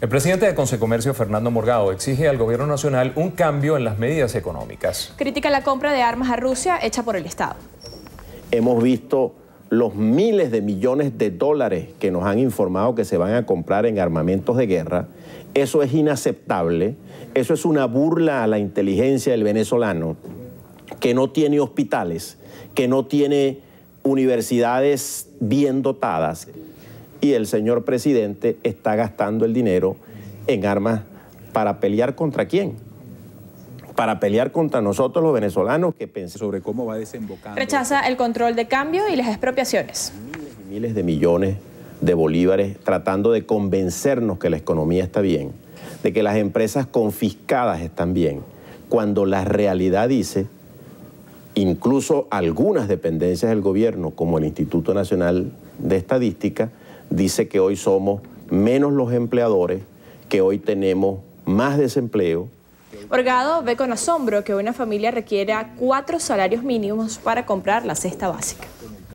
El presidente de Consecomercio, Fernando Morgado, exige al gobierno nacional un cambio en las medidas económicas. Critica la compra de armas a Rusia hecha por el Estado. Hemos visto los miles de millones de dólares que nos han informado que se van a comprar en armamentos de guerra. Eso es inaceptable, eso es una burla a la inteligencia del venezolano, que no tiene hospitales, que no tiene universidades bien dotadas y el señor presidente está gastando el dinero en armas para pelear contra quién? Para pelear contra nosotros los venezolanos que pensamos sobre cómo va Rechaza el control de cambio y las expropiaciones. Miles y miles de millones de bolívares tratando de convencernos que la economía está bien, de que las empresas confiscadas están bien, cuando la realidad dice, incluso algunas dependencias del gobierno, como el Instituto Nacional de Estadística, dice que hoy somos menos los empleadores, que hoy tenemos más desempleo. Orgado ve con asombro que una familia requiera cuatro salarios mínimos para comprar la cesta básica.